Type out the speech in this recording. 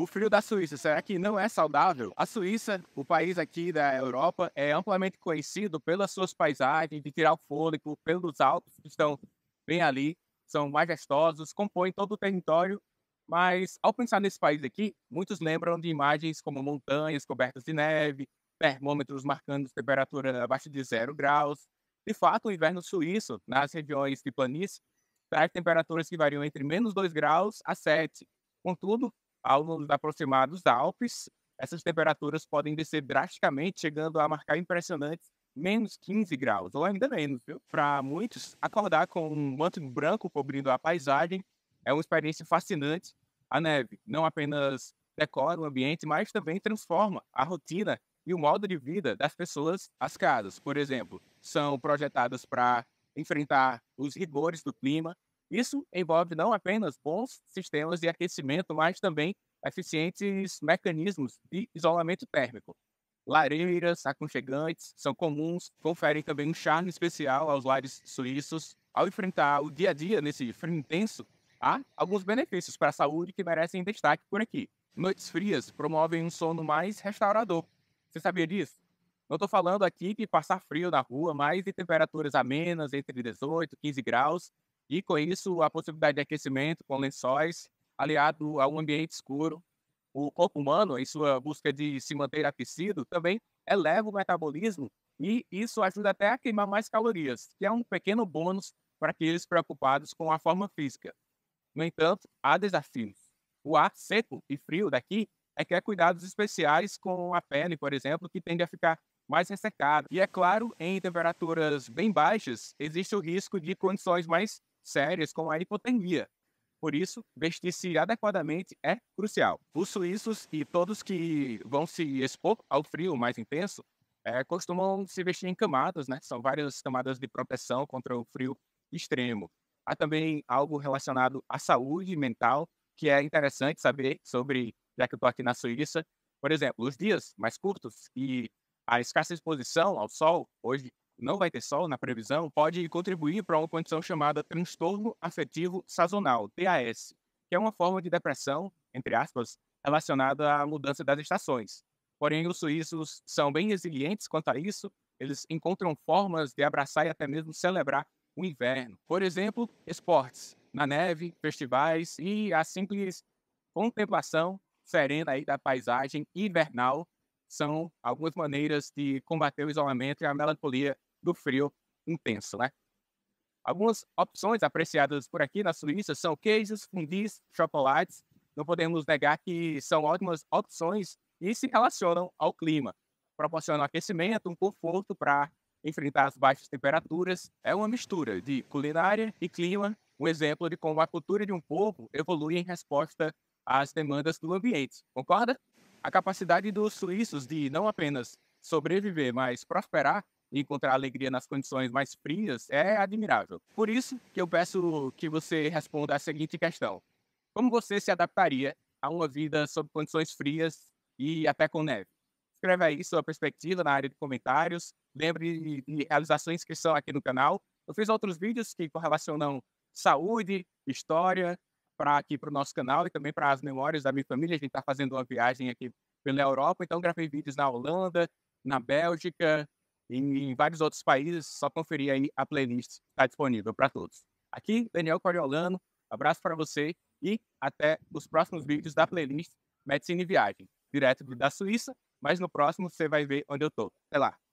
O frio da Suíça, será que não é saudável? A Suíça, o país aqui da Europa, é amplamente conhecido pelas suas paisagens de tirar o fôlego, pelos altos que estão bem ali, são majestosos, compõem todo o território. Mas ao pensar nesse país aqui, muitos lembram de imagens como montanhas cobertas de neve, termômetros marcando temperatura abaixo de zero graus. De fato, o inverno suíço, nas regiões de planície, traz temperaturas que variam entre menos 2 graus a 7. Contudo, ao nos aproximar dos Alpes, essas temperaturas podem descer drasticamente, chegando a marcar impressionantes menos 15 graus, ou ainda menos, viu? Para muitos, acordar com um manto branco cobrindo a paisagem é uma experiência fascinante. A neve não apenas decora o ambiente, mas também transforma a rotina e o modo de vida das pessoas. As casas, por exemplo, são projetadas para enfrentar os rigores do clima, isso envolve não apenas bons sistemas de aquecimento, mas também eficientes mecanismos de isolamento térmico. Lareiras aconchegantes são comuns, conferem também um charme especial aos lares suíços. Ao enfrentar o dia a dia nesse frio intenso, há alguns benefícios para a saúde que merecem destaque por aqui. Noites frias promovem um sono mais restaurador. Você sabia disso? Não estou falando aqui de passar frio na rua, mas de temperaturas amenas entre 18 e 15 graus e com isso, a possibilidade de aquecimento com lençóis, aliado a um ambiente escuro. O corpo humano, em sua busca de se manter aquecido, também eleva o metabolismo e isso ajuda até a queimar mais calorias, que é um pequeno bônus para aqueles preocupados com a forma física. No entanto, há desafios. O ar seco e frio daqui é que é cuidados especiais com a pele, por exemplo, que tende a ficar mais ressecada. E é claro, em temperaturas bem baixas, existe o risco de condições mais sérias como a hipotermia. Por isso, vestir-se adequadamente é crucial. Os suíços e todos que vão se expor ao frio mais intenso é, costumam se vestir em camadas, né? São várias camadas de proteção contra o frio extremo. Há também algo relacionado à saúde mental, que é interessante saber sobre, já que eu estou aqui na Suíça. Por exemplo, os dias mais curtos e a escassa exposição ao sol, hoje não vai ter sol na previsão pode contribuir para uma condição chamada transtorno afetivo sazonal, TAS, que é uma forma de depressão, entre aspas, relacionada à mudança das estações. Porém, os suíços são bem resilientes quanto a isso, eles encontram formas de abraçar e até mesmo celebrar o inverno. Por exemplo, esportes na neve, festivais e a simples contemplação serena aí da paisagem invernal são algumas maneiras de combater o isolamento e a melancolia do frio intenso, né? Algumas opções apreciadas por aqui na Suíça são queijos, fundis, chocolates. Não podemos negar que são ótimas opções e se relacionam ao clima. Proporcionam aquecimento, um conforto para enfrentar as baixas temperaturas. É uma mistura de culinária e clima, um exemplo de como a cultura de um povo evolui em resposta às demandas do ambiente. Concorda? A capacidade dos suíços de não apenas sobreviver, mas prosperar encontrar alegria nas condições mais frias é admirável. Por isso que eu peço que você responda a seguinte questão: Como você se adaptaria a uma vida sob condições frias e até com neve? Escreve aí sua perspectiva na área de comentários. Lembre de realizar sua inscrição aqui no canal. Eu fiz outros vídeos que correlacionam saúde, história, para aqui para o nosso canal e também para as memórias da minha família. A gente está fazendo uma viagem aqui pela Europa, então gravei vídeos na Holanda, na Bélgica, em, em vários outros países, só conferir aí a playlist está disponível para todos. Aqui, Daniel Coriolano, abraço para você e até os próximos vídeos da playlist Medicina e Viagem, direto da Suíça, mas no próximo você vai ver onde eu estou. Até lá!